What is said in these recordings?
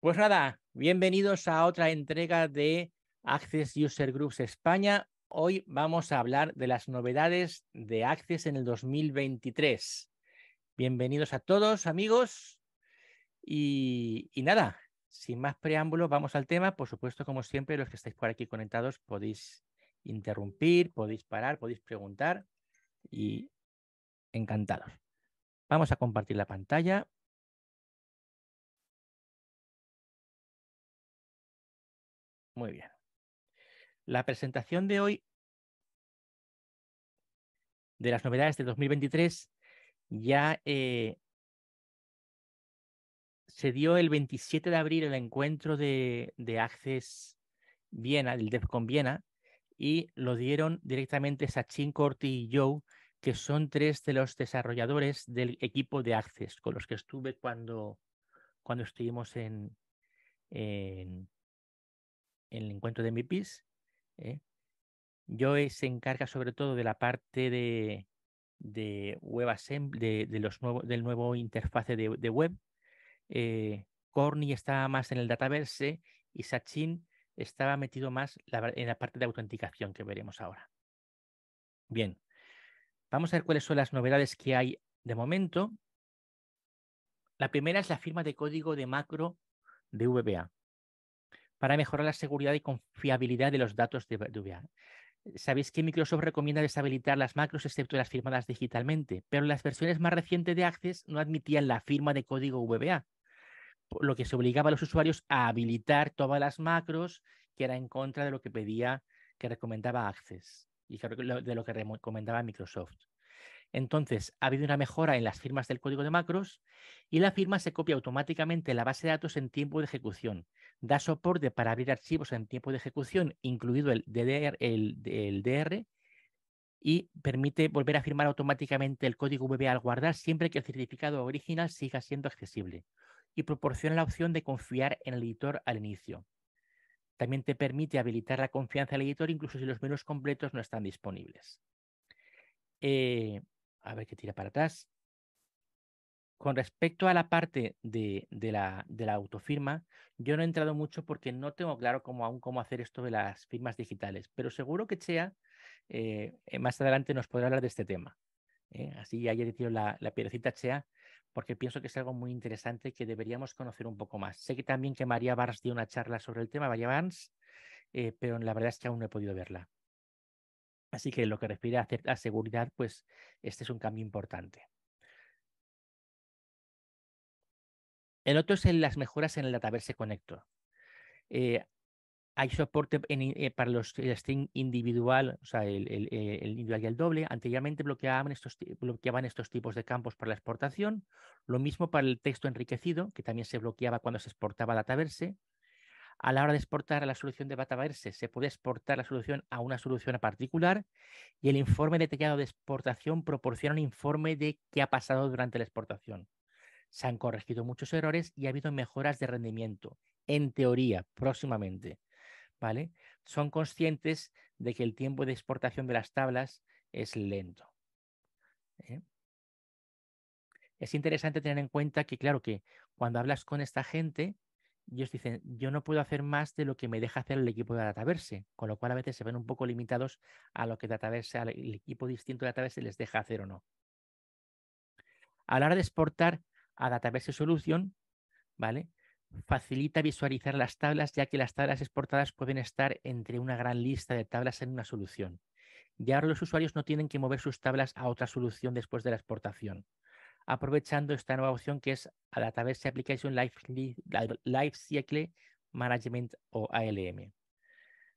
Pues nada, bienvenidos a otra entrega de Access User Groups España. Hoy vamos a hablar de las novedades de Access en el 2023. Bienvenidos a todos, amigos. Y, nada, sin más preámbulos, vamos al tema. Por supuesto, como siempre, los que estáis por aquí conectados podéis interrumpir, podéis parar, podéis preguntar y encantados. Vamos a compartir la pantalla. Muy bien. La presentación de hoy de las novedades de 2023 ya eh, se dio el 27 de abril el encuentro de, de Access Viena, del DevCon Viena, y lo dieron directamente Sachin, Corti y Joe, que son tres de los desarrolladores del equipo de Access, con los que estuve cuando, cuando estuvimos en, el encuentro de MVPs. ¿eh? Joey eh, se encarga sobre todo de la parte de, de de, los nuevos, del nuevo interfase de, web. Eh, Corny estaba más en el dataverse y Sachin estaba metido más en la parte de autenticación que veremos ahora. Bien, vamos a ver cuáles son las novedades que hay de momento. La primera es la firma de código de macro de VBA para mejorar la seguridad y confiabilidad de los datos de VBA. Sabéis que Microsoft recomienda deshabilitar las macros excepto las firmadas digitalmente, pero las versiones más recientes de Access no admitían la firma de código VBA, por lo que se obligaba a los usuarios a habilitar todas las macros que era en contra de lo que pedía, que recomendaba Access y de lo que recomendaba Microsoft. Entonces, ha habido una mejora en las firmas del código de macros y la firma se copia automáticamente en la base de datos en tiempo de ejecución, da soporte para abrir archivos en tiempo de ejecución, incluido el DR, y permite volver a firmar automáticamente el código VBA al guardar siempre que el certificado original siga siendo accesible y proporciona la opción de confiar en el editor al inicio. También te permite habilitar la confianza del editor incluso si los menús completos no están disponibles. Eh, a ver qué tira para atrás. Con respecto a la parte de, la, autofirma, yo no he entrado mucho porque no tengo claro cómo, aún cómo hacer esto de las firmas digitales, pero seguro que Chea eh, eh, más adelante nos podrá hablar de este tema. ¿eh? Así ya he dicho la, la piedrecita Chea porque pienso que es algo muy interesante que deberíamos conocer un poco más. Sé que también que María Barnes dio una charla sobre el tema, María Barnes, pero la verdad es que aún no he podido verla. Así que lo que refiere a seguridad, pues este es un cambio importante. El otro es en las mejoras en el Dataverse Connector. Eh, hay soporte eh, para los, el string individual, o sea, el, eh, individual y el doble. Anteriormente bloqueaban estos, bloqueaban estos tipos de campos para la exportación. Lo mismo para el texto enriquecido, que también se bloqueaba cuando se exportaba Dataverse. A la hora de exportar a la solución de Dataverse, se puede exportar la solución a una solución particular y el informe detallado de exportación proporciona un informe de qué ha pasado durante la exportación se han corregido muchos errores y ha habido mejoras de rendimiento, en teoría, próximamente. ¿Vale? Son conscientes de que el tiempo de exportación de las tablas es lento. ¿eh? Es interesante tener en cuenta que, claro, que cuando hablas con esta gente, ellos dicen, yo no puedo hacer más de lo que me deja hacer el equipo de Dataverse, con lo cual a veces se ven un poco limitados a lo que Dataverse, al equipo distinto de Dataverse les deja hacer o no. A la hora de exportar, a Database Solution, ¿vale? Facilita visualizar las tablas, ya que las tablas exportadas pueden estar entre una gran lista de tablas en una solución. Y ahora los usuarios no tienen que mover sus tablas a otra solución después de la exportación, aprovechando esta nueva opción que es a Database Application Lifecycle Management o ALM.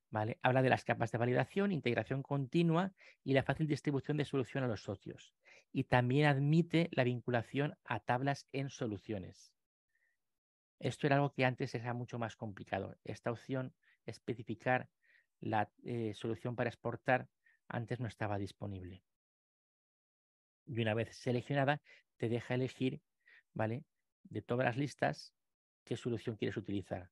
¿Vale? Habla de las capas de validación, integración continua y la fácil distribución de solución a los socios y también admite la vinculación a tablas en soluciones. Esto era algo que antes era mucho más complicado. Esta opción, especificar la eh, solución para exportar, antes no estaba disponible. Y una vez seleccionada, te deja elegir, ¿vale? De todas las listas, qué solución quieres utilizar.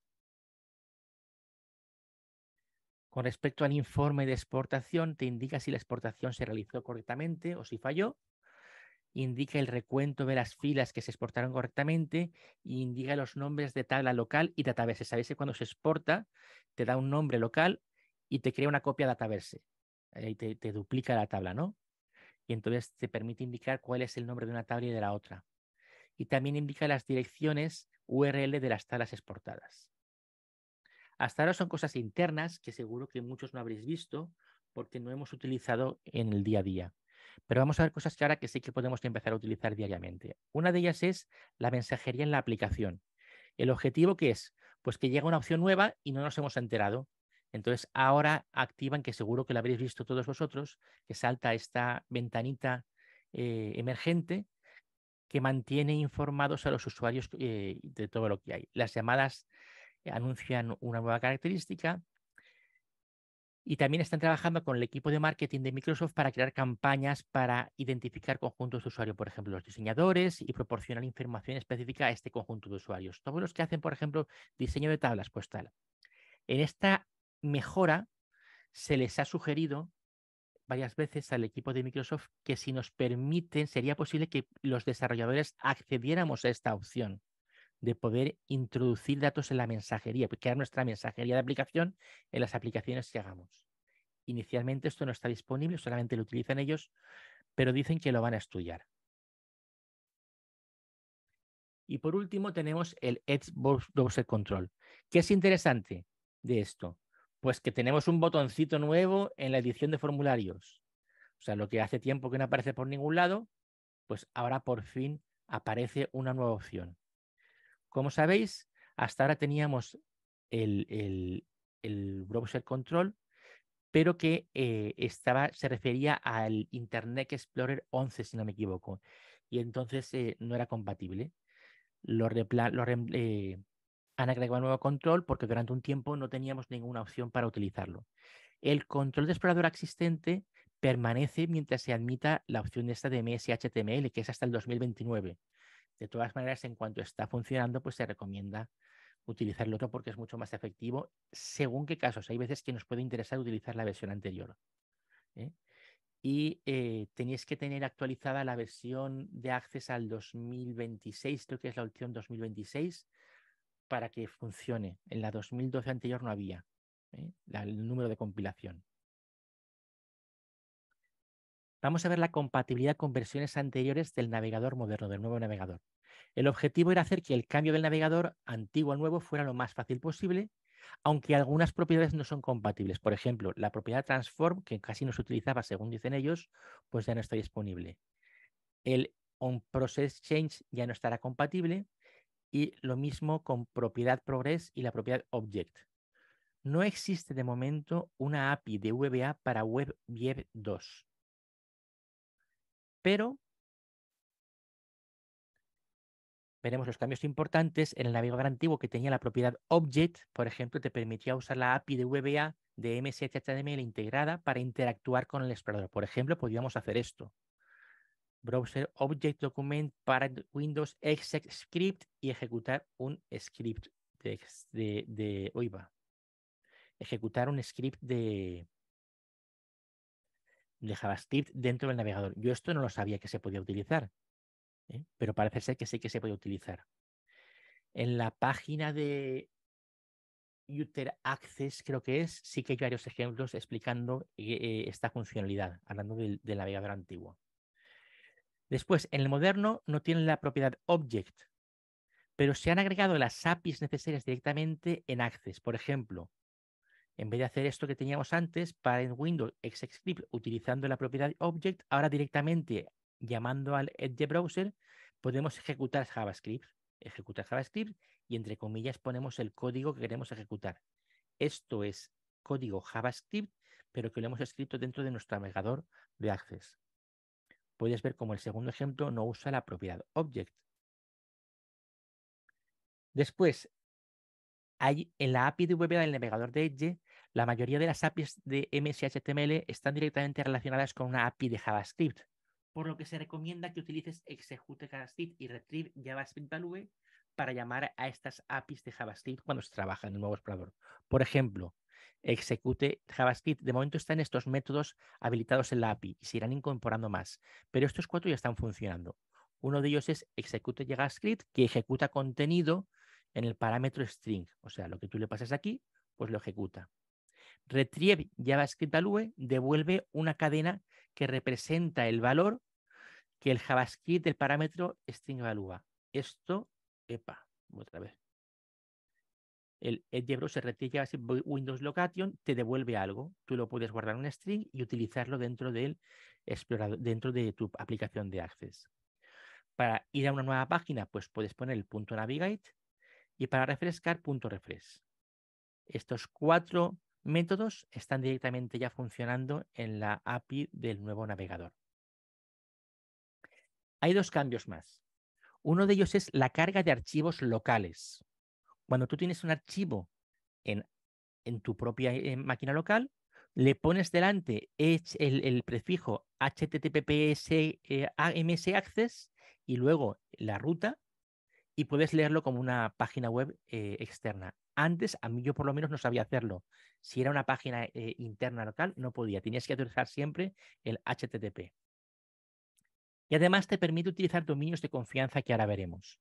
Con respecto al informe de exportación, te indica si la exportación se realizó correctamente o si falló indica el recuento de las filas que se exportaron correctamente y indica los nombres de tabla local y database. Sabéis que cuando se exporta te da un nombre local y te crea una copia database. Y te, te duplica la tabla, ¿no? Y entonces te permite indicar cuál es el nombre de una tabla y de la otra. Y también indica las direcciones URL de las tablas exportadas. Hasta ahora son cosas internas que seguro que muchos no habréis visto porque no hemos utilizado en el día a día. Pero vamos a ver cosas que ahora que sí que podemos empezar a utilizar diariamente. Una de ellas es la mensajería en la aplicación. ¿El objetivo que es? Pues que llega una opción nueva y no nos hemos enterado. Entonces ahora activan, que seguro que la habréis visto todos vosotros, que salta esta ventanita eh, emergente que mantiene informados a los usuarios eh, de todo lo que hay. Las llamadas anuncian una nueva característica, y también están trabajando con el equipo de marketing de Microsoft para crear campañas para identificar conjuntos de usuarios, por ejemplo, los diseñadores y proporcionar información específica a este conjunto de usuarios. Todos los que hacen, por ejemplo, diseño de tablas, pues tal. En esta mejora se les ha sugerido varias veces al equipo de Microsoft que si nos permiten, sería posible que los desarrolladores accediéramos a esta opción de poder introducir datos en la mensajería, pues, crear nuestra mensajería de aplicación en las aplicaciones que hagamos. Inicialmente esto no está disponible, solamente lo utilizan ellos, pero dicen que lo van a estudiar. Y por último tenemos el Edge Browser Control. ¿Qué es interesante de esto? Pues que tenemos un botoncito nuevo en la edición de formularios. O sea, lo que hace tiempo que no aparece por ningún lado, pues ahora por fin aparece una nueva opción. Como sabéis, hasta ahora teníamos el, el, browser control, pero que eh, estaba, se refería al Internet Explorer 11, si no me equivoco, y entonces eh, no era compatible. Lo, eh, han agregado un nuevo control porque durante un tiempo no teníamos ninguna opción para utilizarlo. El control de explorador existente permanece mientras se admita la opción esta de MSHTML, HTML, que es hasta el 2029. De todas maneras, en cuanto está funcionando, pues se recomienda utilizar el otro porque es mucho más efectivo según qué casos. Hay veces que nos puede interesar utilizar la versión anterior. ¿eh? Y eh, tenéis que tener actualizada la versión de Access al 2026, creo que es la opción 2026, para que funcione. En la 2012 anterior no había ¿eh? el número de compilación. Vamos a ver la compatibilidad con versiones anteriores del navegador moderno, del nuevo navegador. El objetivo era hacer que el cambio del navegador antiguo al nuevo fuera lo más fácil posible, aunque algunas propiedades no son compatibles. Por ejemplo, la propiedad transform, que casi no se utilizaba según dicen ellos, pues ya no está disponible. El OnProcessChange change ya no estará compatible y lo mismo con propiedad progress y la propiedad object. No existe de momento una API de VBA para WebView 2 pero veremos los cambios importantes en el navegador antiguo que tenía la propiedad Object, por ejemplo, te permitía usar la API de VBA de MSH integrada para interactuar con el explorador. Por ejemplo, podríamos hacer esto. Browser Object Document para Windows Exec Script y ejecutar un script de, de, de oiva, Ejecutar un script de, de JavaScript dentro del navegador. Yo esto no lo sabía que se podía utilizar, ¿eh? pero parece ser que sí que se puede utilizar. En la página de Uter Access, creo que es, sí que hay varios ejemplos explicando eh, esta funcionalidad, hablando del, del, navegador antiguo. Después, en el moderno no tienen la propiedad object, pero se han agregado las APIs necesarias directamente en Access. Por ejemplo, en vez de hacer esto que teníamos antes para en Windows execscript utilizando la propiedad object, ahora directamente llamando al Edge Browser podemos ejecutar JavaScript. Ejecutar JavaScript y entre comillas ponemos el código que queremos ejecutar. Esto es código JavaScript, pero que lo hemos escrito dentro de nuestro navegador de Access. Puedes ver cómo el segundo ejemplo no usa la propiedad object. Después, en la API de web del navegador de Edge, la mayoría de las APIs de MSHTML están directamente relacionadas con una API de JavaScript, por lo que se recomienda que utilices execute JavaScript y retrieve JavaScript para llamar a estas APIs de JavaScript cuando se trabaja en el nuevo explorador. Por ejemplo, execute JavaScript de momento están estos métodos habilitados en la API y se irán incorporando más, pero estos cuatro ya están funcionando. Uno de ellos es execute JavaScript que ejecuta contenido en el parámetro string. O sea, lo que tú le pasas aquí, pues lo ejecuta. Retrieve JavaScript Value devuelve una cadena que representa el valor que el JavaScript del parámetro string evalúa. Esto, epa, otra vez. El Edge se retrieve JavaScript Windows Location, te devuelve algo. Tú lo puedes guardar en un string y utilizarlo dentro del explorador, dentro de tu aplicación de Access. Para ir a una nueva página, pues puedes poner el punto navigate y para refrescar, punto refresh. Estos cuatro métodos están directamente ya funcionando en la API del nuevo navegador. Hay dos cambios más. Uno de ellos es la carga de archivos locales. Cuando tú tienes un archivo en, tu propia eh, máquina local, le pones delante el, prefijo https eh, AMS access y luego la ruta y puedes leerlo como una página web eh, externa. Antes, a mí yo por lo menos no sabía hacerlo. Si era una página eh, interna local, no podía. Tenías que utilizar siempre el HTTP. Y además te permite utilizar dominios de confianza que ahora veremos.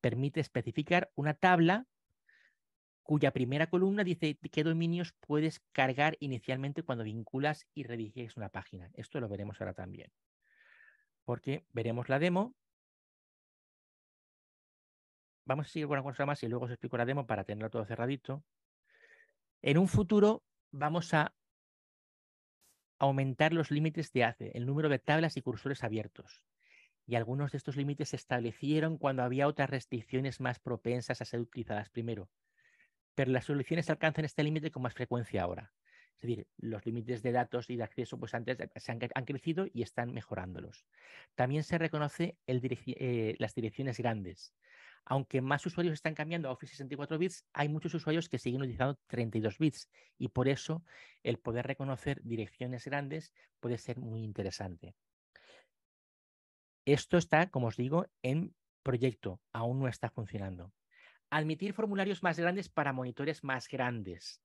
Permite especificar una tabla cuya primera columna dice qué dominios puedes cargar inicialmente cuando vinculas y rediriges una página. Esto lo veremos ahora también. Porque veremos la demo vamos a seguir con una más y luego os explico la demo para tenerlo todo cerradito. En un futuro vamos a aumentar los límites de ACE, el número de tablas y cursores abiertos. Y algunos de estos límites se establecieron cuando había otras restricciones más propensas a ser utilizadas primero. Pero las soluciones alcanzan este límite con más frecuencia ahora. Es decir, los límites de datos y de acceso pues antes han, crecido y están mejorándolos. También se reconoce eh, las direcciones grandes aunque más usuarios están cambiando a Office 64 bits, hay muchos usuarios que siguen utilizando 32 bits y por eso el poder reconocer direcciones grandes puede ser muy interesante. Esto está, como os digo, en proyecto, aún no está funcionando. Admitir formularios más grandes para monitores más grandes.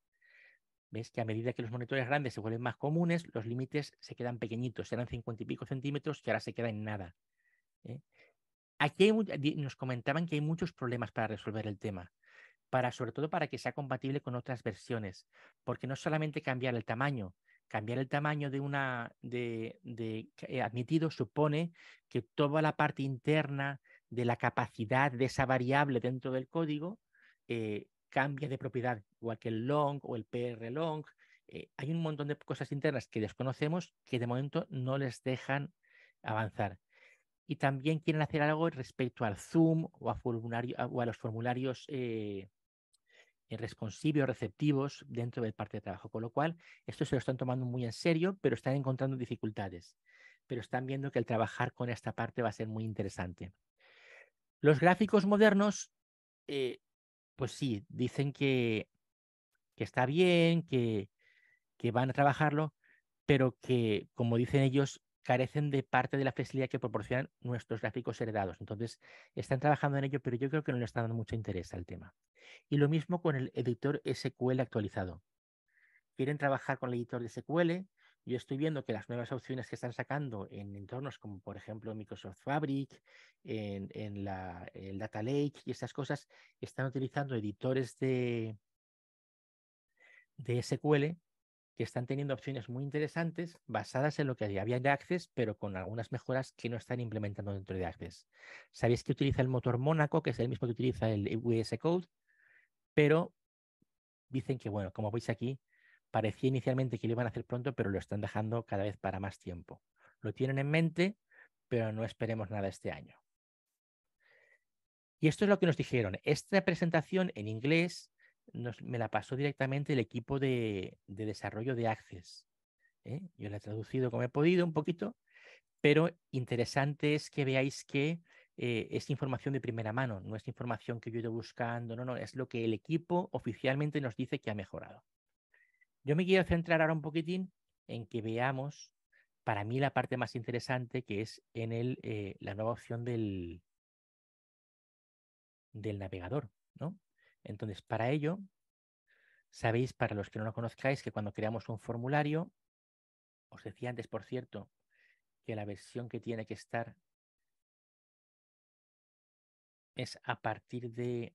¿Ves que a medida que los monitores grandes se vuelven más comunes, los límites se quedan pequeñitos, Serán 50 y pico centímetros que ahora se queda en nada. ¿eh? Aquí nos comentaban que hay muchos problemas para resolver el tema, para, sobre todo para que sea compatible con otras versiones, porque no solamente cambiar el tamaño, cambiar el tamaño de una de, eh, admitido supone que toda la parte interna de la capacidad de esa variable dentro del código eh, cambia de propiedad, igual que el long o el PR long. Eh, hay un montón de cosas internas que desconocemos que de momento no les dejan avanzar y también quieren hacer algo respecto al Zoom o a, los formularios responsivos eh, eh, responsivos, receptivos dentro del parte de trabajo. Con lo cual, esto se lo están tomando muy en serio, pero están encontrando dificultades. Pero están viendo que el trabajar con esta parte va a ser muy interesante. Los gráficos modernos, eh, pues sí, dicen que, está bien, que van a trabajarlo, pero que, como dicen ellos, carecen de parte de la flexibilidad que proporcionan nuestros gráficos heredados. Entonces, están trabajando en ello, pero yo creo que no le están dando mucho interés al tema. Y lo mismo con el editor SQL actualizado. Quieren trabajar con el editor de SQL. Yo estoy viendo que las nuevas opciones que están sacando en entornos como, por ejemplo, Microsoft Fabric, en, el Data Lake y estas cosas, están utilizando editores de, de SQL que están teniendo opciones muy interesantes basadas en lo que había en Access, pero con algunas mejoras que no están implementando dentro de Access. Sabéis que utiliza el motor Mónaco, que es el mismo que utiliza el VS Code, pero dicen que, bueno, como veis aquí, parecía inicialmente que lo iban a hacer pronto, pero lo están dejando cada vez para más tiempo. Lo tienen en mente, pero no esperemos nada este año. Y esto es lo que nos dijeron. Esta presentación en inglés me la pasó directamente el equipo de, desarrollo de Access. ¿eh? Yo la he traducido como he podido un poquito, pero interesante es que veáis que eh, es información de primera mano, no es información que yo he ido buscando, no, no, es lo que el equipo oficialmente nos dice que ha mejorado. Yo me quiero centrar ahora un poquitín en que veamos, para mí, la parte más interesante que es en el, eh, la nueva opción del, del navegador, ¿no? Entonces, para ello, sabéis, para los que no lo conozcáis, que cuando creamos un formulario, os decía antes, por cierto, que la versión que tiene que estar es a partir de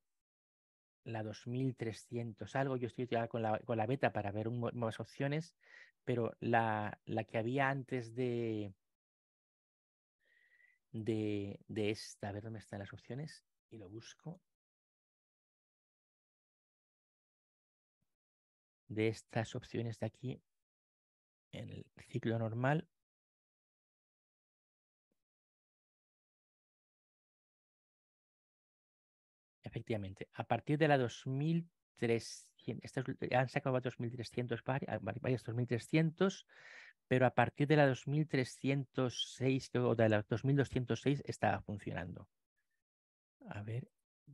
la 2300 algo. Yo estoy utilizando con la, con la beta para ver un, más opciones, pero la, la, que había antes de, de, de esta, a ver dónde están las opciones y lo busco. de estas opciones de aquí en el ciclo normal. Efectivamente, a partir de la 2300, eh, han sacado 2300 varias 2300, pero a partir de la 2306 o de la 2206 está funcionando. A ver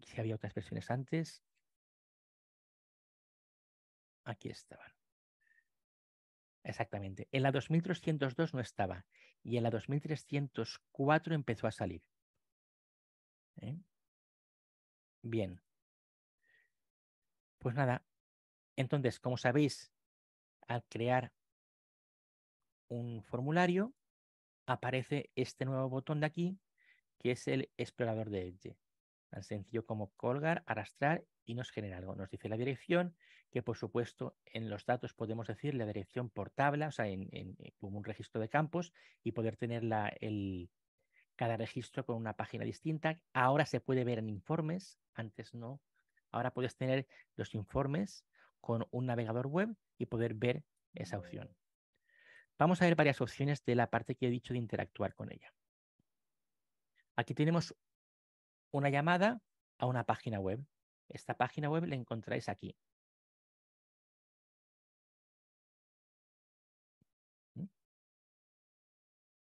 si había otras versiones antes aquí estaban. Exactamente. En la 2302 no estaba y en la 2304 empezó a salir. ¿Eh? Bien. Pues nada. Entonces, como sabéis, al crear un formulario, aparece este nuevo botón de aquí, que es el explorador de Edge. Tan sencillo como colgar, arrastrar y nos genera algo. Nos dice la dirección, que por supuesto en los datos podemos decir la dirección por tabla, o sea, en, eh, como un registro de campos y poder tener el, cada registro con una página distinta. Ahora se puede ver en informes, antes no. Ahora puedes tener los informes con un navegador web y poder ver esa opción. Vamos a ver varias opciones de la parte que he dicho de interactuar con ella. Aquí tenemos una llamada a una página web. Esta página web la encontráis aquí. ¿Mm?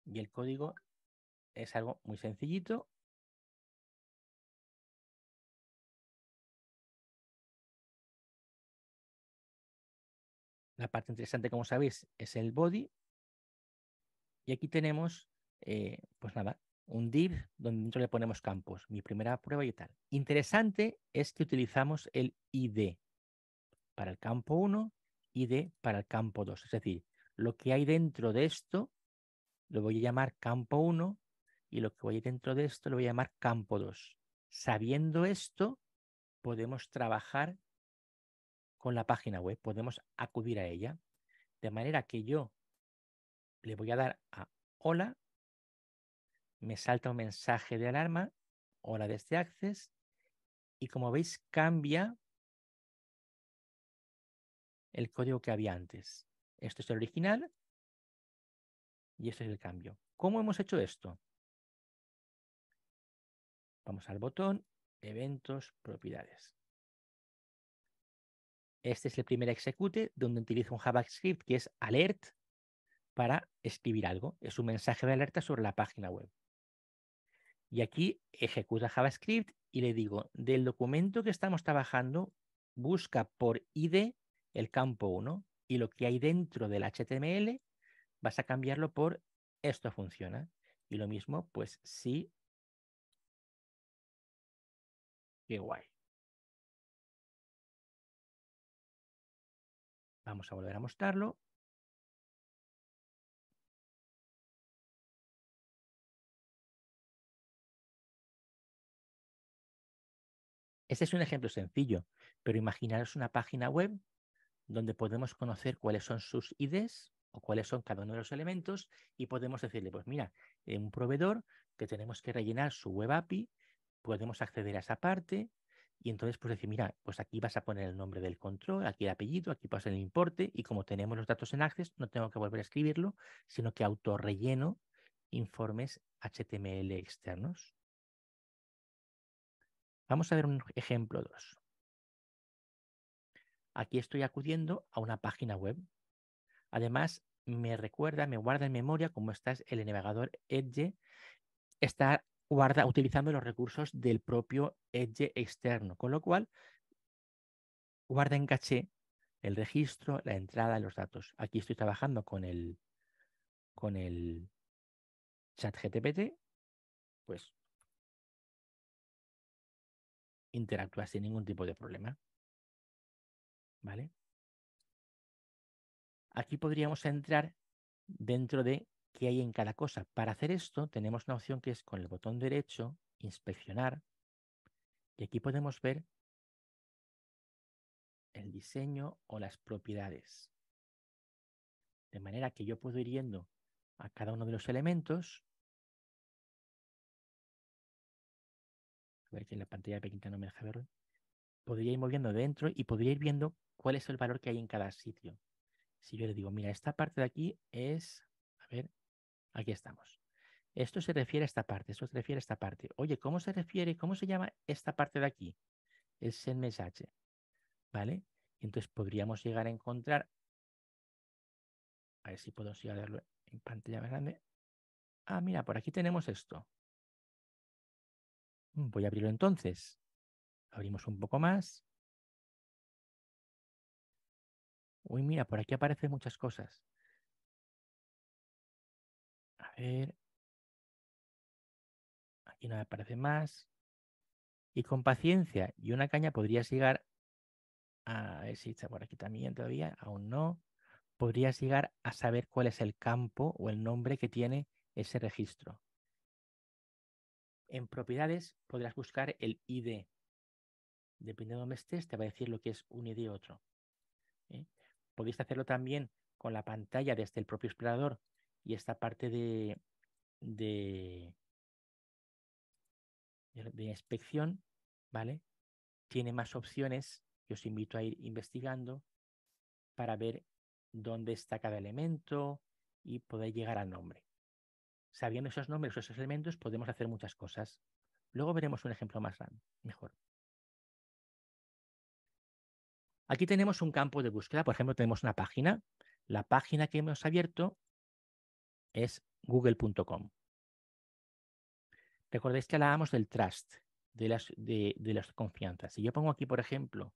Y el código es algo muy sencillito. La parte interesante, como sabéis, es el body. Y aquí tenemos, eh, pues nada, un div donde dentro le ponemos campos, mi primera prueba y tal. Interesante es que utilizamos el ID para el campo 1, ID para el campo 2. Es decir, lo que hay dentro de esto lo voy a llamar campo 1 y lo que voy dentro de esto lo voy a llamar campo 2. Sabiendo esto, podemos trabajar con la página web, podemos acudir a ella. De manera que yo le voy a dar a hola me salta un mensaje de alarma, hola de este access, y como veis cambia el código que había antes. Esto es el original y este es el cambio. ¿Cómo hemos hecho esto? Vamos al botón, eventos, propiedades. Este es el primer execute donde utilizo un JavaScript que es alert para escribir algo. Es un mensaje de alerta sobre la página web. Y aquí ejecuta JavaScript y le digo, del documento que estamos trabajando, busca por ID el campo 1 y lo que hay dentro del HTML vas a cambiarlo por esto funciona. Y lo mismo, pues sí. Qué guay. Vamos a volver a mostrarlo. Este es un ejemplo sencillo, pero imaginaros una página web donde podemos conocer cuáles son sus IDs o cuáles son cada uno de los elementos y podemos decirle, pues mira, en un proveedor que tenemos que rellenar su web API, podemos acceder a esa parte y entonces pues decir, mira, pues aquí vas a poner el nombre del control, aquí el apellido, aquí pasa el importe y como tenemos los datos en Access no tengo que volver a escribirlo, sino que autorrelleno informes HTML externos. Vamos a ver un ejemplo 2. Aquí estoy acudiendo a una página web. Además, me recuerda, me guarda en memoria cómo está el navegador Edge, está guarda utilizando los recursos del propio Edge externo, con lo cual guarda en caché el registro, la entrada, los datos. Aquí estoy trabajando con el, con el chat GTPT, pues interactuar sin ningún tipo de problema. ¿Vale? Aquí podríamos entrar dentro de qué hay en cada cosa. Para hacer esto tenemos una opción que es con el botón derecho, inspeccionar, y aquí podemos ver el diseño o las propiedades. De manera que yo puedo ir yendo a cada uno de los elementos ver en la pantalla pequeña no me deja verlo, podría ir moviendo dentro y podría ir viendo cuál es el valor que hay en cada sitio. Si yo le digo, mira, esta parte de aquí es, a ver, aquí estamos. Esto se refiere a esta parte, esto se refiere a esta parte. Oye, ¿cómo se refiere, cómo se llama esta parte de aquí? Es El mensaje. ¿vale? Entonces podríamos llegar a encontrar, a ver si puedo ir a verlo en pantalla grande. Ah, mira, por aquí tenemos esto. Mm, voy a abrirlo entonces. Abrimos un poco más. Uy, mira, por aquí aparecen muchas cosas. A ver. Aquí no aparece más. Y con paciencia y una caña podría llegar a, ver si está por aquí también todavía, aún no. podría llegar a saber cuál es el campo o el nombre que tiene ese registro. En propiedades podrás buscar el ID. Dependiendo de dónde estés, te va a decir lo que es un ID y otro. ¿eh? Podéis hacerlo también con la pantalla desde el propio explorador y esta parte de, de inspección, ¿vale? Tiene más opciones que os invito a ir investigando para ver dónde está cada elemento y poder llegar al nombre sabiendo esos nombres esos elementos podemos hacer muchas cosas. Luego veremos un ejemplo más grande, mejor. Aquí tenemos un campo de búsqueda, por ejemplo, tenemos una página. La página que hemos abierto es google.com. Recordáis que hablábamos del trust, de las, confianzas. Si yo pongo aquí, por ejemplo,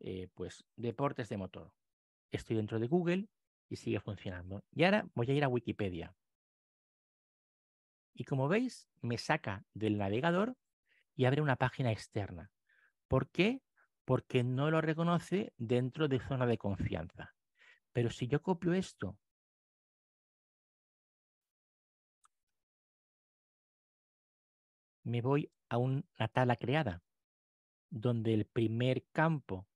eh, pues deportes de motor, estoy dentro de Google y sigue funcionando. Y ahora voy a ir a Wikipedia. Y como veis, me saca del navegador y abre una página externa. ¿Por qué? Porque no lo reconoce dentro de zona de confianza. Pero si yo copio esto me voy a una tabla creada, donde el primer campo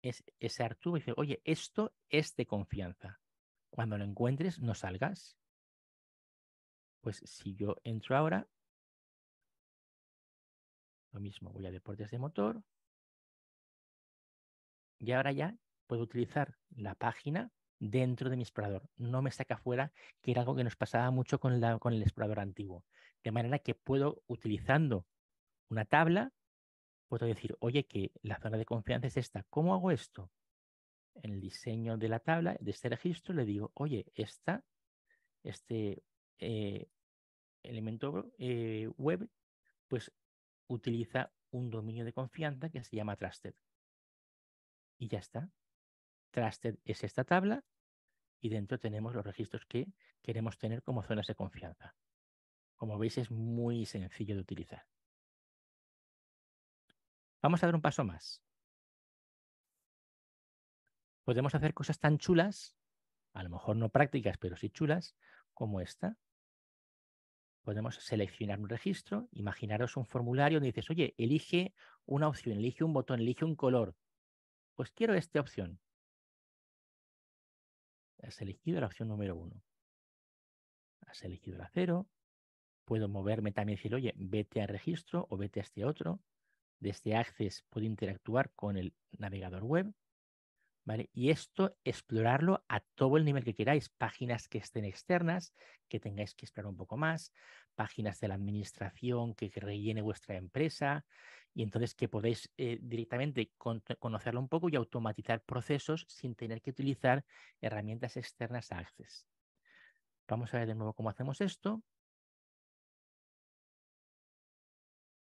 es ese Arturo y dice, oye, esto es de confianza. Cuando lo encuentres, no salgas. Pues si yo entro ahora, lo mismo, voy a deportes de motor. Y ahora ya puedo utilizar la página dentro de mi explorador. No me saca fuera, que era algo que nos pasaba mucho con, con el explorador antiguo. De manera que puedo, utilizando una tabla, puedo decir, oye, que la zona de confianza es esta. ¿Cómo hago esto? En el diseño de la tabla, de este registro, le digo, oye, esta, este eh, elemento eh, Web, pues utiliza un dominio de confianza que se llama Trusted. Y ya está. Trusted es esta tabla y dentro tenemos los registros que queremos tener como zonas de confianza. Como veis es muy sencillo de utilizar. Vamos a dar un paso más. Podemos hacer cosas tan chulas, a lo mejor no prácticas, pero sí chulas, como esta podemos seleccionar un registro, imaginaros un formulario donde dices, oye, elige una opción, elige un botón, elige un color. Pues quiero esta opción. Has elegido la opción número uno. Has elegido la cero. Puedo moverme también y decir, oye, vete al registro o vete a este otro. Desde este Access puedo interactuar con el navegador web. Y esto, explorarlo a todo el nivel que queráis, páginas que estén externas, que tengáis que explorar un poco más, páginas de la administración que, rellene vuestra empresa, y entonces que podéis eh, directamente conocerlo un poco y automatizar procesos sin tener que utilizar herramientas externas a Access. Vamos a ver de nuevo cómo hacemos esto.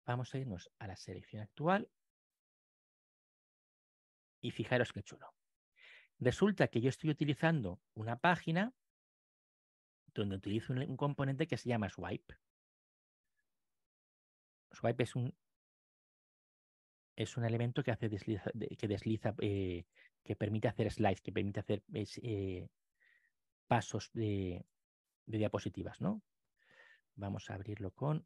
Vamos a irnos a la selección actual. Y fijaros qué chulo. Resulta que yo estoy utilizando una página donde utilizo un, componente que se llama swipe. Swipe es un, es un elemento que hace que desliza, eh, que permite hacer slides, que permite hacer eh, pasos de, diapositivas, ¿no? Vamos a abrirlo con.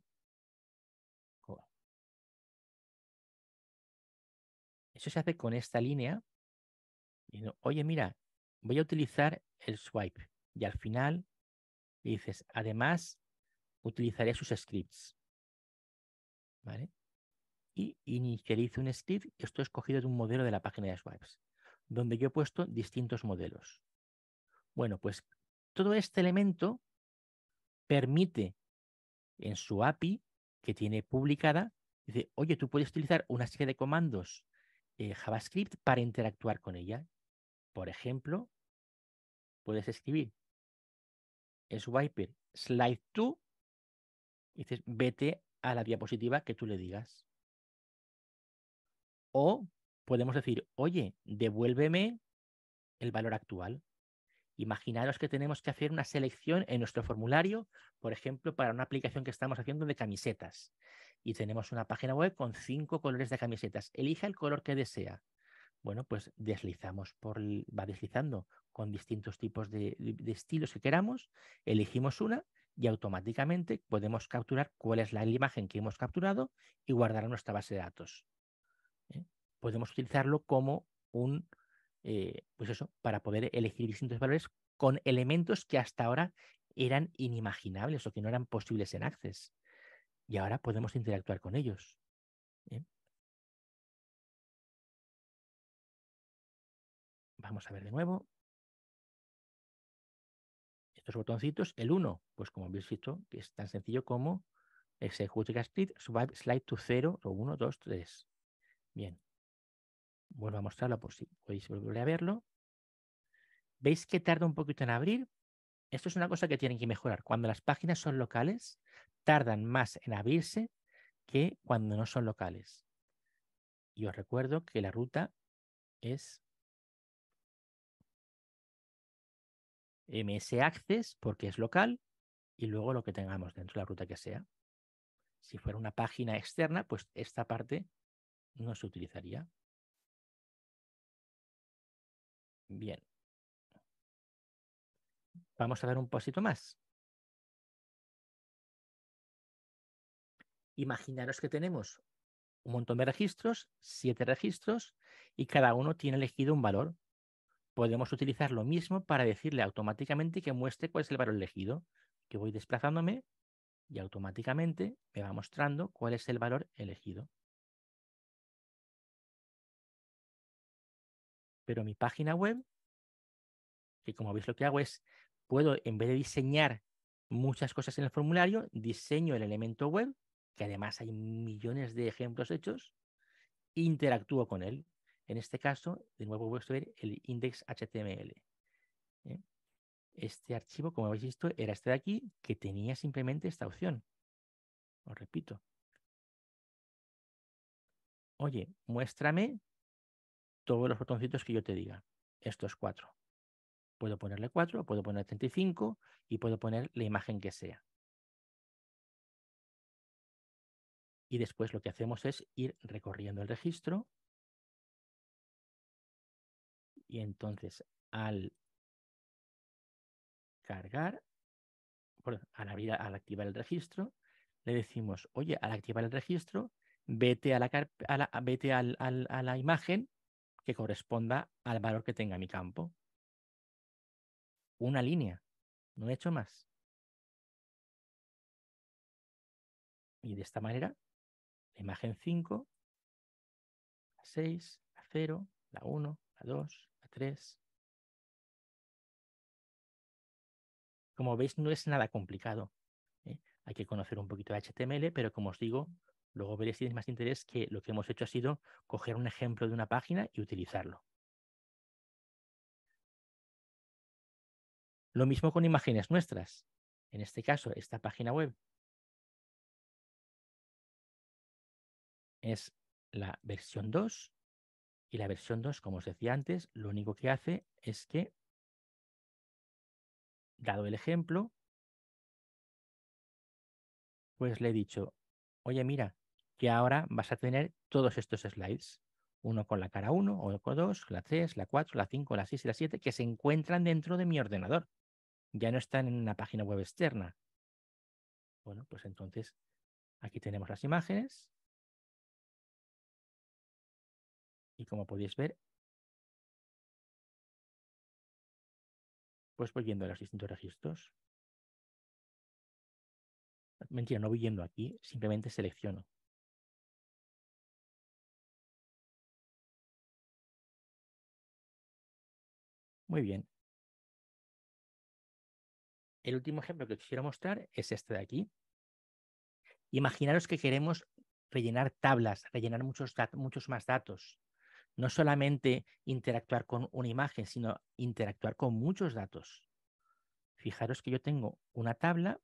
Eso se hace con esta línea oye, mira, voy a utilizar el swipe. Y al final le dices, además, utilizaré sus scripts. ¿Vale? Y inicializo un script que esto es cogido de un modelo de la página de swipes, donde yo he puesto distintos modelos. Bueno, pues todo este elemento permite en su API que tiene publicada, dice, oye, tú puedes utilizar una serie de comandos eh, JavaScript para interactuar con ella. Por ejemplo, puedes escribir Swiper Slide to y dices vete a la diapositiva que tú le digas. O podemos decir, oye, devuélveme el valor actual. Imaginaros que tenemos que hacer una selección en nuestro formulario, por ejemplo, para una aplicación que estamos haciendo de camisetas. Y tenemos una página web con cinco colores de camisetas. Elija el color que desea bueno, pues deslizamos por, va deslizando con distintos tipos de, estilos que queramos, elegimos una y automáticamente podemos capturar cuál es la imagen que hemos capturado y guardar en nuestra base de datos. ¿eh? Podemos utilizarlo como un, eh, pues eso, para poder elegir distintos valores con elementos que hasta ahora eran inimaginables o que no eran posibles en Access. Y ahora podemos interactuar con ellos. ¿eh? Vamos a ver de nuevo. Estos botoncitos, el 1, pues como habéis visto, que es tan sencillo como execute split, slide to 0 o 1, 2, 3. Bien. Vuelvo a mostrarlo por si podéis volver a verlo. ¿Veis que tarda un poquito en abrir? Esto es una cosa que tienen que mejorar. Cuando las páginas son locales, tardan más en abrirse que cuando no son locales. Y os recuerdo que la ruta es MS Access porque es local y luego lo que tengamos dentro, la ruta que sea. Si fuera una página externa, pues esta parte no se utilizaría. Bien. Vamos a dar un poquito más. Imaginaros que tenemos un montón de registros, siete registros, y cada uno tiene elegido un valor podemos utilizar lo mismo para decirle automáticamente que muestre cuál es el valor elegido. Que voy desplazándome y automáticamente me va mostrando cuál es el valor elegido. Pero mi página web, que como veis lo que hago es, puedo en vez de diseñar muchas cosas en el formulario, diseño el elemento web, que además hay millones de ejemplos hechos, interactúo con él. En este caso, de nuevo voy a ver el index.html. HTML. ¿eh? Este archivo, como habéis visto, era este de aquí, que tenía simplemente esta opción. Os repito. Oye, muéstrame todos los botoncitos que yo te diga. Estos cuatro. Puedo ponerle cuatro, puedo poner 35 y puedo poner la imagen que sea. Y después lo que hacemos es ir recorriendo el registro y entonces al cargar, bueno, al, abrir, al activar el registro, le decimos, oye, al activar el registro, vete a la, a la vete a la imagen que corresponda al valor que tenga mi campo. Una línea, no he hecho más. Y de esta manera, la imagen 5, la 6, la 0, la 1, la 2, 3. Como veis, no es nada complicado. ¿eh? Hay que conocer un poquito de HTML, pero como os digo, luego veréis si tenéis más interés que lo que hemos hecho ha sido coger un ejemplo de una página y utilizarlo. Lo mismo con imágenes nuestras. En este caso, esta página web es la versión 2 y la versión 2, como os decía antes, lo único que hace es que, dado el ejemplo, pues le he dicho, oye, mira, que ahora vas a tener todos estos slides, uno con la cara 1, uno con 2, la 3, la 4, la 5, la 6 y la 7, que se encuentran dentro de mi ordenador. Ya no están en una página web externa. Bueno, pues entonces aquí tenemos las imágenes, y como podéis ver, pues voy yendo a los distintos registros. Mentira, no voy yendo aquí, simplemente selecciono. Muy bien. El último ejemplo que quisiera mostrar es este de aquí. Imaginaros que queremos rellenar tablas, rellenar muchos, muchos más datos no solamente interactuar con una imagen, sino interactuar con muchos datos. Fijaros que yo tengo una tabla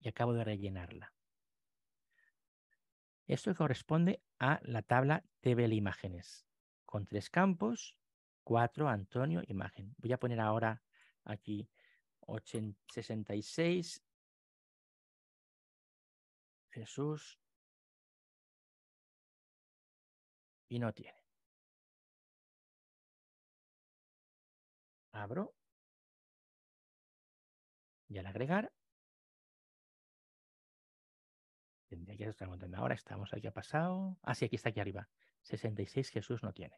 y acabo de rellenarla. Esto corresponde a la tabla TBL Imágenes, con tres campos, cuatro, Antonio, imagen. Voy a poner ahora aquí 66, Jesús, y no tiene. Abro. Y al agregar, tendría que estar contando. Ahora estamos aquí, ha pasado. Ah, sí, aquí está, aquí arriba. 66 Jesús no tiene.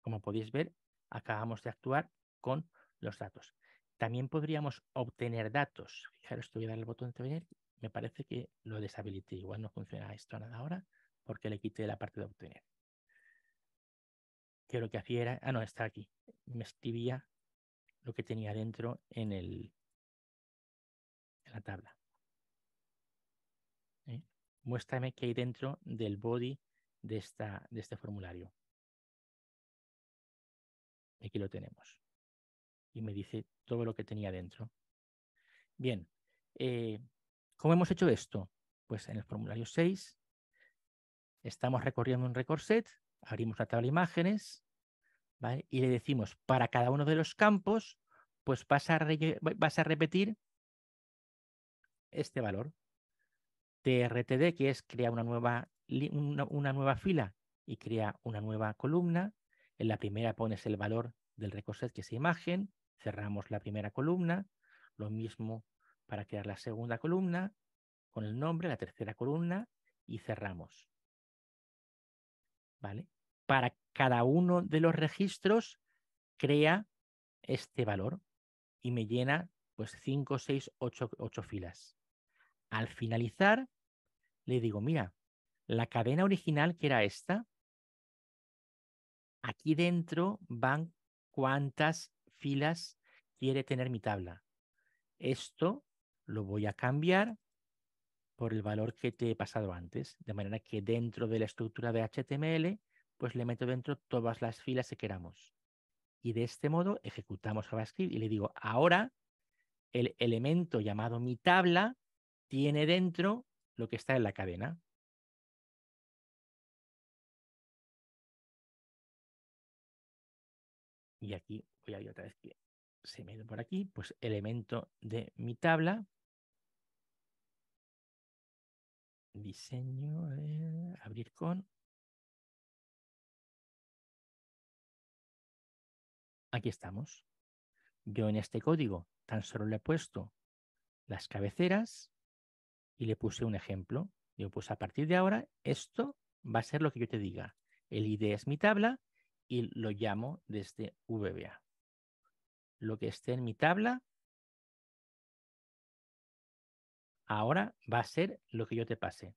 Como podéis ver, acabamos de actuar con los datos. También podríamos obtener datos. Fijaros, te voy a dar el botón de venir. Me parece que lo deshabilité. Igual no funciona esto nada ahora porque le quité la parte de obtener. Que lo que hacía era, ah, no, está aquí. Me escribía lo que tenía dentro en, en la tabla. Muéstrame qué hay dentro del body de, esta, de este formulario. Aquí lo tenemos. Y me dice todo lo que tenía dentro. Bien, eh, ¿cómo hemos hecho esto? Pues en el formulario 6 estamos recorriendo un record abrimos la tabla imágenes y le decimos para cada uno de los campos, pues vas a, repetir este valor. TRTD, que es crear una nueva, una, nueva fila y crea una nueva columna. En la primera pones el valor del record que es imagen. Cerramos la primera columna. Lo mismo para crear la segunda columna, con el nombre, la tercera columna y cerramos. Para cada uno de los registros crea este valor y me llena pues 5, 6, 8, 8 filas. Al finalizar, le digo, mira, la cadena original que era esta, aquí dentro van cuántas filas quiere tener mi tabla. Esto lo voy a cambiar por el valor que te he pasado antes, de manera que dentro de la estructura de HTML, pues le meto dentro todas las filas que queramos. Y de este modo ejecutamos JavaScript y le digo, ahora el elemento llamado mi tabla tiene dentro lo que está en la cadena. Y aquí, voy a ir otra vez que se me ha por aquí, pues elemento de mi tabla, diseño, abrir con. Aquí estamos. Yo en este código tan solo le he puesto las cabeceras y le puse un ejemplo. Yo pues a partir de ahora esto va a ser lo que yo te diga. El ID es mi tabla y lo llamo desde VBA. Lo que esté en mi tabla ahora va a ser lo que yo te pase.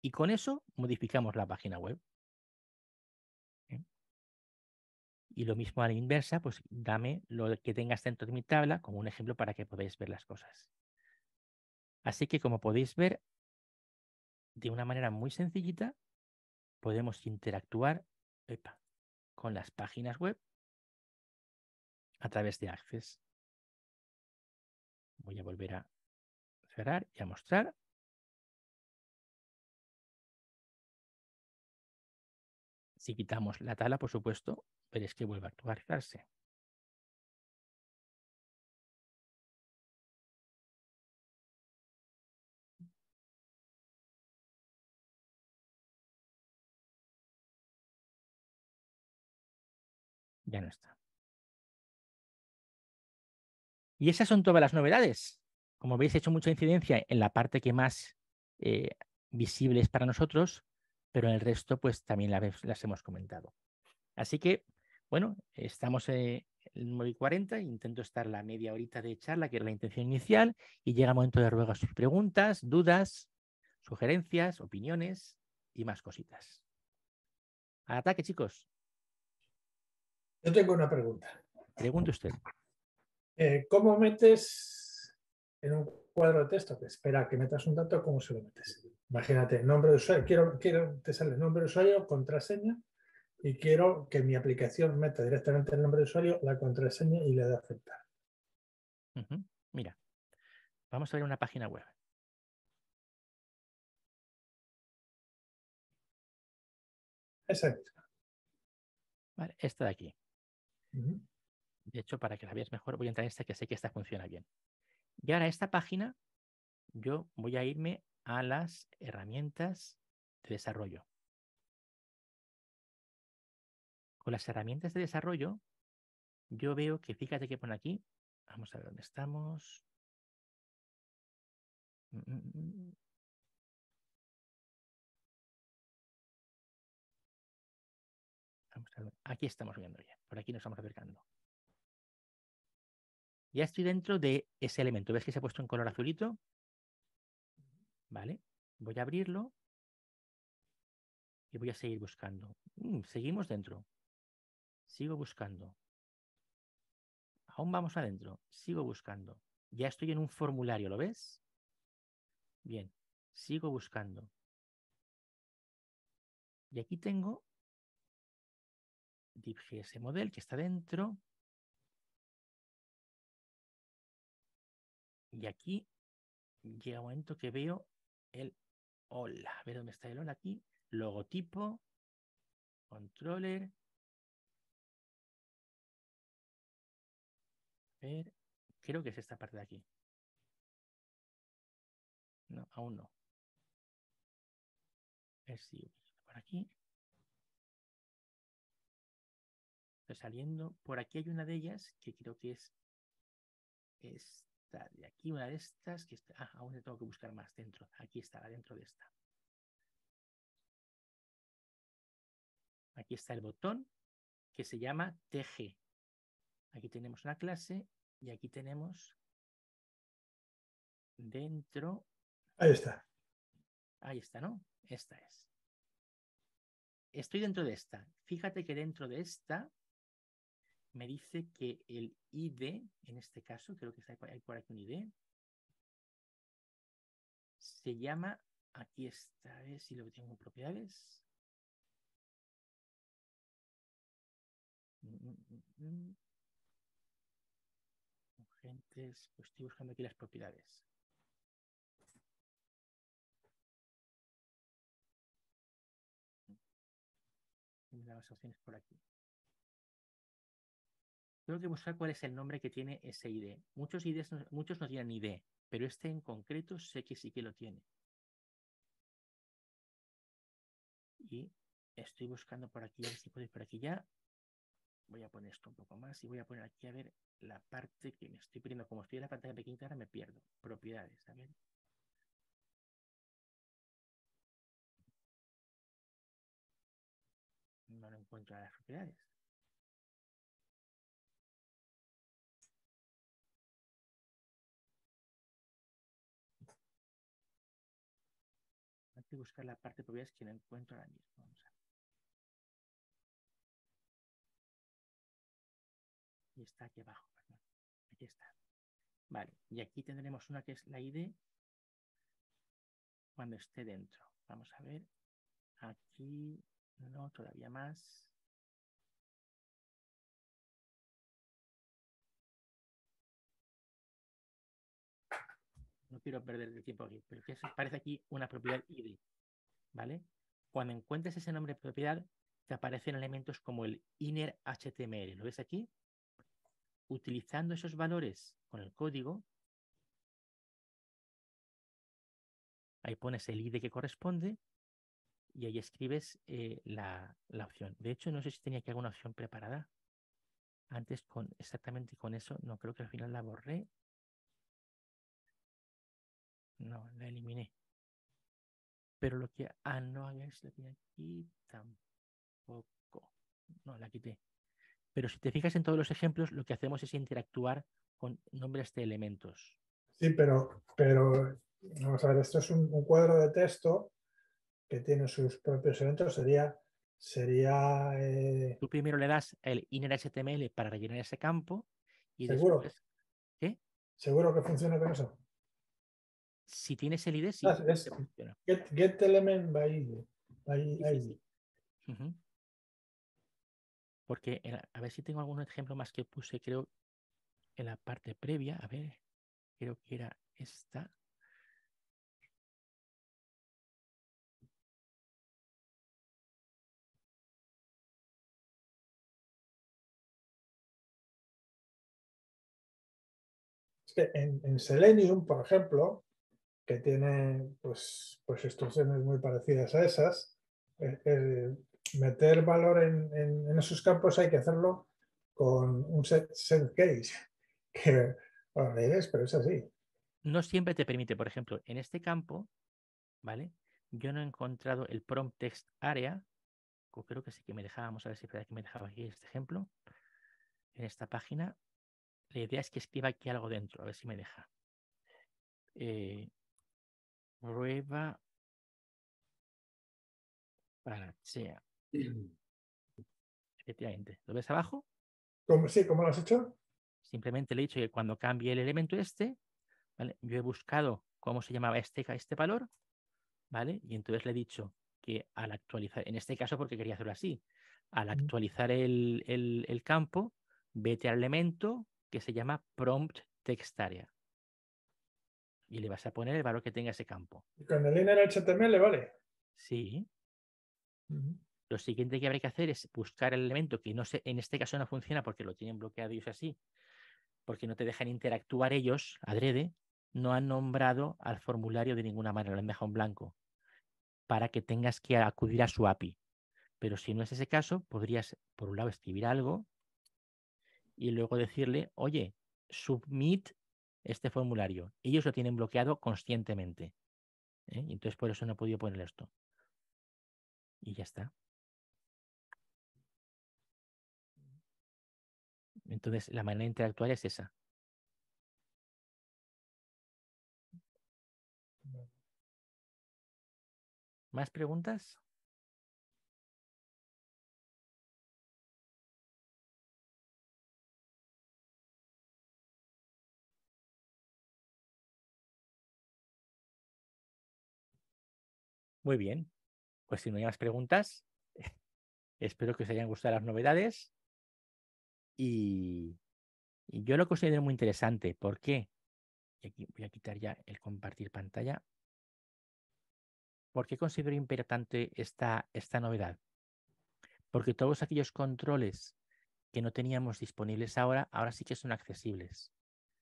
Y con eso modificamos la página web. ¿Eh? Y lo mismo a la inversa, pues dame lo que tengas dentro de mi tabla como un ejemplo para que podáis ver las cosas. Así que como podéis ver, de una manera muy sencillita, podemos interactuar con las páginas web a través de Access. Voy a volver a cerrar y a mostrar. Si quitamos la tala, por supuesto, veréis que vuelve a actualizarse. Ya no está. Y esas son todas las novedades como veis, he hecho mucha incidencia en la parte que más eh, visible es para nosotros, pero en el resto, pues también las, hemos comentado. Así que, bueno, estamos eh, en en 9 y 40, intento estar la media horita de charla, que era la intención inicial, y llega el momento de ruegas sus preguntas, dudas, sugerencias, opiniones y más cositas. Al ataque, chicos. Yo tengo una pregunta. Pregunte usted. Eh, ¿Cómo metes en un cuadro de texto que espera que metas un dato, ¿cómo se lo metes? Imagínate, nombre de usuario, quiero, quiero, te sale nombre de usuario, contraseña, y quiero que mi aplicación meta directamente el nombre de usuario, la contraseña y le dé aceptar. Mira, vamos a ver una página web. Exacto. Vale, esta de aquí. De hecho, para que la veas mejor, voy a entrar en esta que sé que esta funciona bien. Y ahora esta página, yo voy a irme a las herramientas de desarrollo. Con las herramientas de desarrollo, yo veo que, fíjate que pone aquí, vamos a ver dónde estamos. Mm, mm, mm. aquí estamos viendo ya, por aquí nos estamos acercando. Ya estoy dentro de ese elemento. ¿Ves que se ha puesto en color azulito? Vale, voy a abrirlo y voy a seguir buscando. Mm, seguimos dentro. Sigo buscando. Aún vamos adentro. Sigo buscando. Ya estoy en un formulario, ¿lo ves? Bien, sigo buscando. Y aquí tengo DeepGS Model que está dentro. Y aquí llega un momento que veo el hola. A ver dónde está el hola aquí. Logotipo, controller. A ver, creo que es esta parte de aquí. No, aún no. Es por aquí. Estoy saliendo. Por aquí hay una de ellas que creo que es. Es y aquí una de estas, que está, ah, aún tengo que buscar más dentro, aquí está, dentro de esta. Aquí está el botón que se llama TG. Aquí tenemos una clase y aquí tenemos dentro. Ahí está. Ahí está, ¿no? Esta es. Estoy dentro de esta. Fíjate que dentro de esta me dice que el ID, en este caso, creo que está hay por aquí un ID, se llama, aquí está, a si lo tengo en propiedades. Mm, mm, mm, Gente, pues estoy buscando aquí las propiedades. Las opciones por aquí tengo que buscar cuál es el nombre que tiene ese ID. Muchos IDs, muchos no tienen ID, pero este en concreto sé que sí que lo tiene. Y estoy buscando por aquí, a ver si podéis por aquí ya. Voy a poner esto un poco más y voy a poner aquí a ver la parte que me estoy perdiendo. Como estoy en la pantalla pequeña, ahora me pierdo. Propiedades, a ver. No lo encuentro las propiedades. buscar la parte es que no encuentro ahora mismo. Y está aquí abajo, Aquí está. Vale, y aquí tendremos una que es la ID cuando esté dentro. Vamos a ver. Aquí, no, todavía más. no quiero perder el tiempo aquí, pero que aparece ah. aquí una propiedad id, ¿vale? Cuando encuentres ese nombre de propiedad, te aparecen elementos como el inner HTML, ¿lo ves aquí? Utilizando esos valores con el código, ahí pones el ID que corresponde y ahí escribes eh, la, la, opción. De hecho, no sé si tenía aquí alguna opción preparada. Antes con exactamente con eso, no creo que al final la borré no, la eliminé. Pero lo que. Ah, no, hagas la aquí tampoco. No, la quité. Pero si te fijas en todos los ejemplos, lo que hacemos es interactuar con nombres de elementos. Sí, pero, pero vamos a ver, esto es un, cuadro de texto que tiene sus propios elementos. Sería. sería eh, Tú primero le das el inner HTML para rellenar ese campo y ¿Seguro? ¿Qué? ¿Seguro que funciona con eso? si tienes el ID, sí. Ah, get, element by ID. By Porque, a ver si tengo algún ejemplo más que puse, creo, en la parte previa. A ver, creo que era esta. En, en, Selenium, por ejemplo, tiene pues, pues muy parecidas a esas. Eh, eh, meter valor en, en, esos campos hay que hacerlo con un set, case, que es, pero es así. No siempre te permite, por ejemplo, en este campo, ¿vale? Yo no he encontrado el prompt text area, creo que sí que me dejábamos, a ver si me dejaba aquí este ejemplo, en esta página. La idea es que escriba aquí algo dentro, a ver si me deja. Eh, Prueba para sea. Efectivamente. ¿Lo ves abajo? ¿Cómo, sí, ¿cómo lo has hecho? Simplemente le he dicho que cuando cambie el elemento este, Yo he buscado cómo se llamaba este, este valor, ¿vale? Y entonces le he dicho que al actualizar, en este caso porque quería hacerlo así, al actualizar el, el campo, vete al elemento que se llama prompt text area y le vas a poner el valor que tenga ese campo. ¿Y con el HTML vale? Sí. Lo siguiente que habrá que hacer es buscar el elemento que no en este caso no funciona porque lo tienen bloqueado y es así, porque no te dejan interactuar ellos, adrede, no han nombrado al formulario de ninguna manera, lo han dejado en blanco, para que tengas que acudir a su API. Pero si no es ese caso, podrías, por un lado, escribir algo y luego decirle, oye, submit este formulario. Ellos lo tienen bloqueado conscientemente. ¿eh? entonces por eso no he podido poner esto. Y ya está. Entonces, la manera de interactuar es esa. ¿Más preguntas? Muy bien, pues si no hay más preguntas, espero que os hayan gustado las novedades. Y, yo lo considero muy interesante. ¿Por qué? aquí voy a quitar ya el compartir pantalla. ¿Por qué considero importante esta, esta novedad? Porque todos aquellos controles que no teníamos disponibles ahora, ahora sí que son accesibles.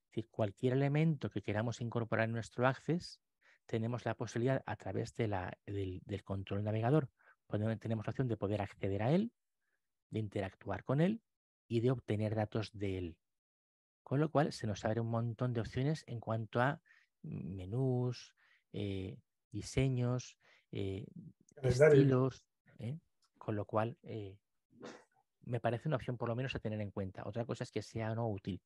Es decir, cualquier elemento que queramos incorporar en nuestro Access tenemos la posibilidad a través de la, del, control navegador, tenemos la opción de poder acceder a él, de interactuar con él y de obtener datos de él. Con lo cual se nos abre un montón de opciones en cuanto a menús, eh, diseños, eh, estilos, ¿eh? con lo cual me parece una opción por lo menos a tener en cuenta. Otra cosa es que sea no útil.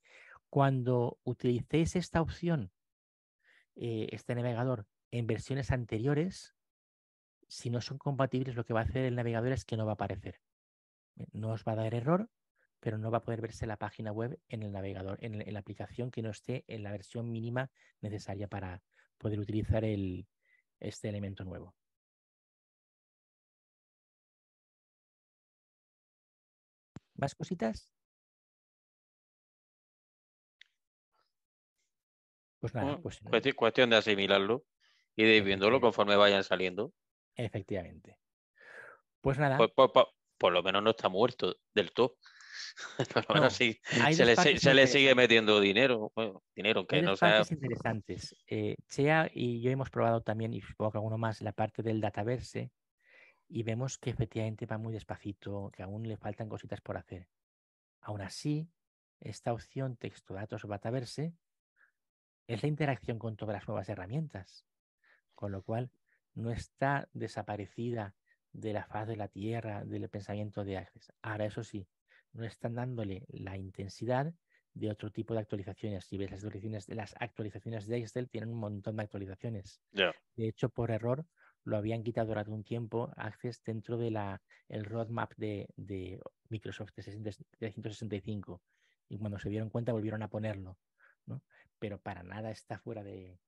Cuando utilicéis esta opción, este navegador, en versiones anteriores, si no son compatibles, lo que va a hacer el navegador es que no va a aparecer. No os va a dar error, pero no va a poder verse la página web en el navegador, en, la aplicación que no esté en la versión mínima necesaria para poder utilizar este elemento nuevo. ¿Más cositas? Pues nada, mm, pues. Eh, cuestión de asimilarlo. Y de conforme vayan saliendo. Efectivamente. Pues nada. Pues, pues, pues, por, lo menos no está muerto del todo. por lo menos sí. Se, le, sigue metiendo dinero. dinero que no sea. interesantes. Eh, Chea y yo hemos probado también, y supongo que alguno más, la parte del dataverse. Y vemos que efectivamente va muy despacito, que aún le faltan cositas por hacer. Aún así, esta opción texto, datos o dataverse es la interacción con todas las nuevas herramientas. Con lo cual, no está desaparecida de la faz de la tierra, del pensamiento de Access. Ahora, eso sí, no están dándole la intensidad de otro tipo de actualizaciones. Si ves las actualizaciones, las actualizaciones de Excel tienen un montón de actualizaciones. De hecho, por error, lo habían quitado durante un tiempo Access dentro del el roadmap de, Microsoft 365. Y cuando se dieron cuenta volvieron a ponerlo. Pero para nada está fuera de,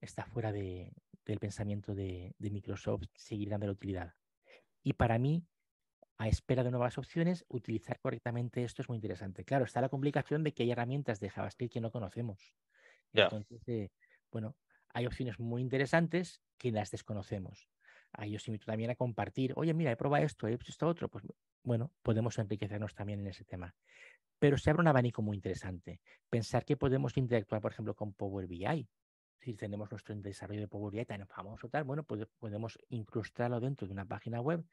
está fuera de, del pensamiento de, Microsoft seguir dando la utilidad. Y para mí, a espera de nuevas opciones, utilizar correctamente esto es muy interesante. Claro, está la complicación de que hay herramientas de JavaScript que no conocemos. Entonces, eh, bueno, hay opciones muy interesantes que las desconocemos. Ahí os invito también a compartir. Oye, mira, he probado esto, he hecho esto otro. Pues bueno, podemos enriquecernos también en ese tema. Pero se abre un abanico muy interesante. Pensar que podemos interactuar, por ejemplo, con Power BI si tenemos nuestro desarrollo de Power BI tan famoso tal, bueno, podemos incrustarlo dentro de una página web,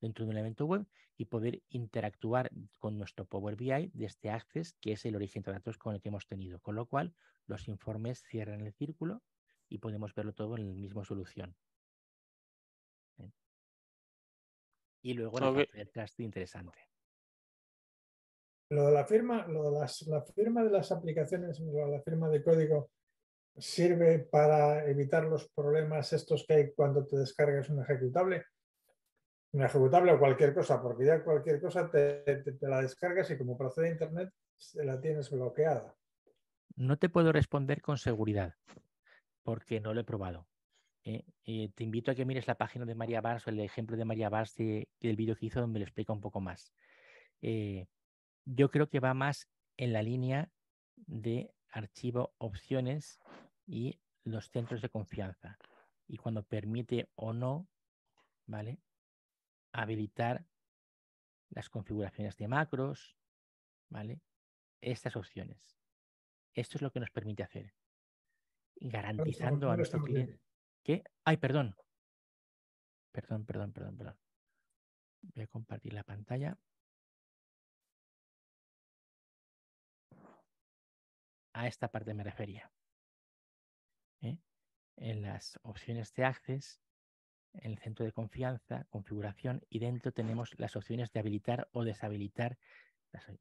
dentro de un elemento web y poder interactuar con nuestro Power BI de este Access, que es el origen de datos con el que hemos tenido. Con lo cual, los informes cierran el círculo y podemos verlo todo en la misma solución. ¿Eh? Y luego la interesante. Lo de la firma, de las, la firma de las aplicaciones, la firma de código, ¿Sirve para evitar los problemas estos que hay cuando te descargas un ejecutable? Un ejecutable o cualquier cosa, porque ya cualquier cosa te, la descargas y como procede a Internet la tienes bloqueada. No te puedo responder con seguridad, porque no lo he probado. Eh, eh, te invito a que mires la página de María Vars o el ejemplo de María Vars del vídeo que hizo donde lo explica un poco más. Eh, yo creo que va más en la línea de archivo opciones y los centros de confianza y cuando permite o no, ¿vale? Habilitar las configuraciones de macros, ¿vale? Estas opciones. Esto es lo que nos permite hacer. Garantizando a nuestro cliente. que Ay, perdón. Perdón, perdón, perdón, perdón. Voy a compartir la pantalla. A esta parte me refería. ¿eh? en las opciones de Access, en el centro de confianza, configuración, y dentro tenemos las opciones de habilitar o deshabilitar.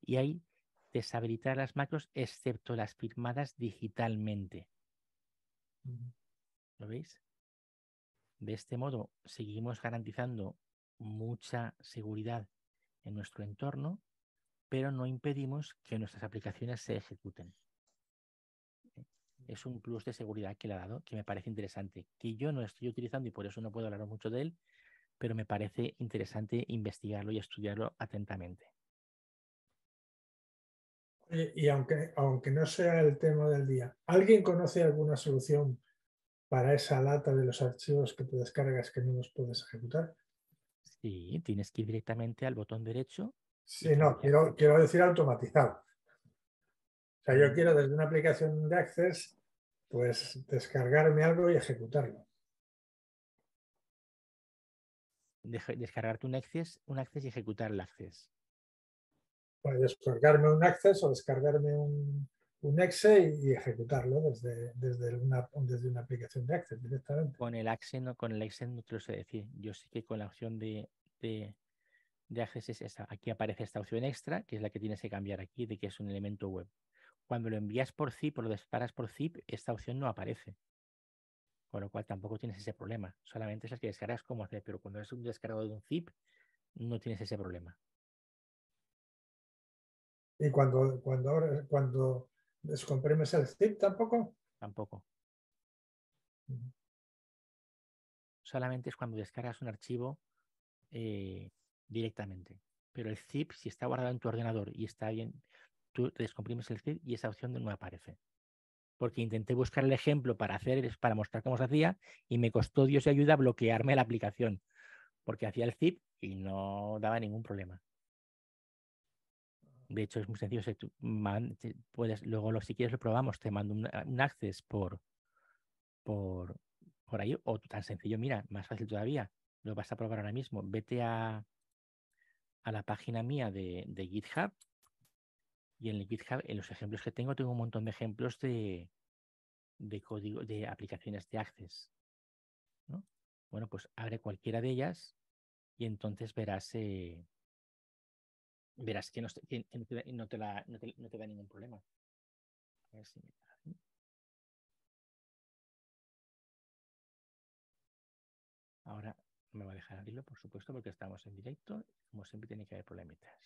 Y ahí deshabilitar las macros excepto las firmadas digitalmente. ¿Lo veis? De este modo seguimos garantizando mucha seguridad en nuestro entorno, pero no impedimos que nuestras aplicaciones se ejecuten es un plus de seguridad que le ha dado que me parece interesante, que yo no estoy utilizando y por eso no puedo hablar mucho de él, pero me parece interesante investigarlo y estudiarlo atentamente. Y aunque, aunque no sea el tema del día, ¿alguien conoce alguna solución para esa lata de los archivos que te descargas que no los puedes ejecutar? Sí, tienes que ir directamente al botón derecho. Sí, no, quiero decir automatizado. O sea, yo quiero desde una aplicación de Access, pues descargarme algo y ejecutarlo. Descargarte un Access, un y ejecutar el Access. Pues, descargarme un Access o descargarme un, un exe y, ejecutarlo desde, desde, una, desde una aplicación de Access directamente. Con el Access no, con el no te lo sé decir. Yo sé que con la opción de, de, de Access es esta. Aquí aparece esta opción extra, que es la que tienes que cambiar aquí, de que es un elemento web. Cuando lo envías por zip o lo disparas por zip, esta opción no aparece. Con lo cual tampoco tienes ese problema. Solamente es la que descargas como hacer, pero cuando es un descargado de un zip, no tienes ese problema. ¿Y cuando, cuando, cuando descomprimes el zip tampoco? Tampoco. Solamente es cuando descargas un archivo eh, directamente. Pero el zip, si está guardado en tu ordenador y está bien tú descomprimes el zip y esa opción no aparece. Porque intenté buscar el ejemplo para hacer, para mostrar cómo se hacía y me costó Dios y ayuda bloquearme la aplicación porque hacía el zip y no daba ningún problema. Ah. De hecho, es muy sencillo. puedes, luego, si quieres, lo probamos. Te mando un, access por, por, por ahí. O tan sencillo, mira, más fácil todavía. Lo vas a probar ahora mismo. Vete a, a la página mía de, de GitHub y en el GitHub, en los ejemplos que tengo, tengo un montón de ejemplos de, código, de aplicaciones de Access. Bueno, pues abre cualquiera de ellas y entonces verás, eh, verás que, no, te, da ningún problema. ¿eh? Ahora me va a dejar abrirlo, por supuesto, porque estamos en directo. Como siempre, tiene que haber problemitas.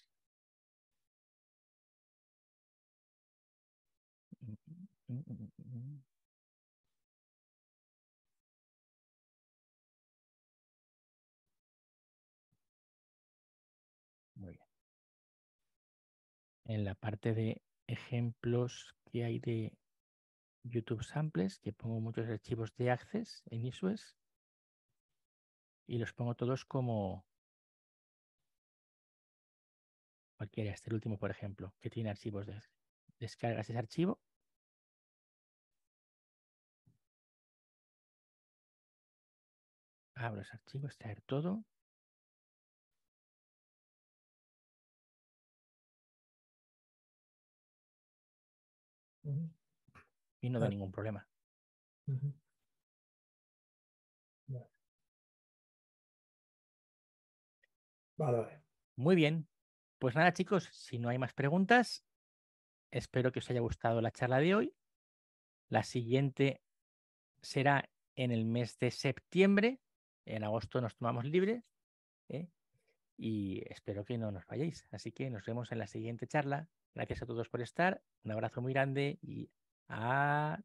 Muy En la parte de ejemplos que hay de YouTube Samples, que pongo muchos archivos de Access en ISUES y los pongo todos como cualquiera, este último, por ejemplo, que tiene archivos de descargas ese archivo Abro los archivos, extraer todo. Y no da ningún problema. vale. Muy bien. Pues nada, chicos, si no hay más preguntas, espero que os haya gustado la charla de hoy. La siguiente será en el mes de septiembre en agosto nos tomamos libre ¿eh? y espero que no nos vayáis. Así que nos vemos en la siguiente charla. Gracias a todos por estar. Un abrazo muy grande y Adiós.